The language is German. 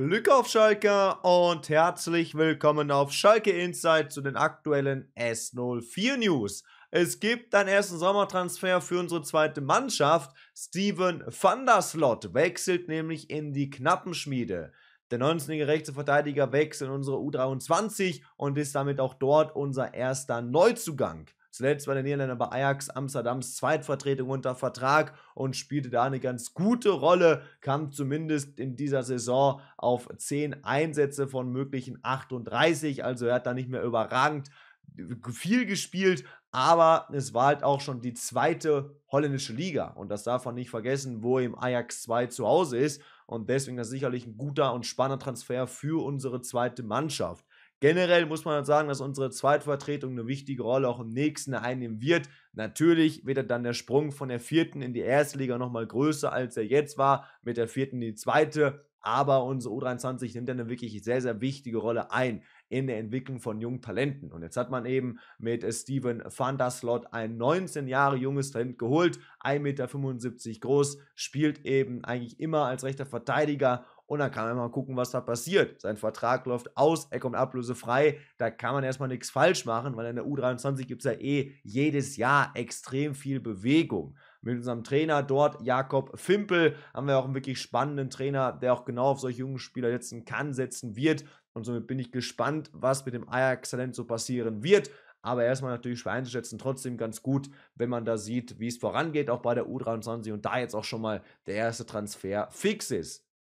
Glück auf Schalke und herzlich willkommen auf Schalke Insight zu den aktuellen S04 News. Es gibt einen ersten Sommertransfer für unsere zweite Mannschaft. Steven van der Slot wechselt nämlich in die Knappenschmiede. Der 19-jährige rechte Verteidiger wechselt in unsere U23 und ist damit auch dort unser erster Neuzugang. Zuletzt war der Niederländer bei Ajax Amsterdams Zweitvertretung unter Vertrag und spielte da eine ganz gute Rolle, kam zumindest in dieser Saison auf 10 Einsätze von möglichen 38, also er hat da nicht mehr überragend viel gespielt, aber es war halt auch schon die zweite holländische Liga und das darf man nicht vergessen, wo im Ajax 2 zu Hause ist und deswegen ist das sicherlich ein guter und spannender Transfer für unsere zweite Mannschaft. Generell muss man sagen, dass unsere Zweitvertretung eine wichtige Rolle auch im nächsten einnehmen wird. Natürlich wird dann der Sprung von der vierten in die erste Erstliga nochmal größer, als er jetzt war, mit der vierten in die zweite. Aber unsere U23 nimmt eine wirklich sehr, sehr wichtige Rolle ein in der Entwicklung von jungen Talenten. Und jetzt hat man eben mit Steven van der Slot ein 19 Jahre junges Talent geholt, 1,75 Meter groß, spielt eben eigentlich immer als rechter Verteidiger und dann kann man mal gucken, was da passiert. Sein Vertrag läuft aus, er kommt ablösefrei, da kann man erstmal nichts falsch machen, weil in der U23 gibt es ja eh jedes Jahr extrem viel Bewegung mit unserem Trainer dort, Jakob Fimpel, haben wir auch einen wirklich spannenden Trainer, der auch genau auf solche jungen Spieler setzen kann, setzen wird. Und somit bin ich gespannt, was mit dem Ajax-Talent so passieren wird. Aber erstmal natürlich schwer einzuschätzen, trotzdem ganz gut, wenn man da sieht, wie es vorangeht, auch bei der U23 und da jetzt auch schon mal der erste Transfer fix ist.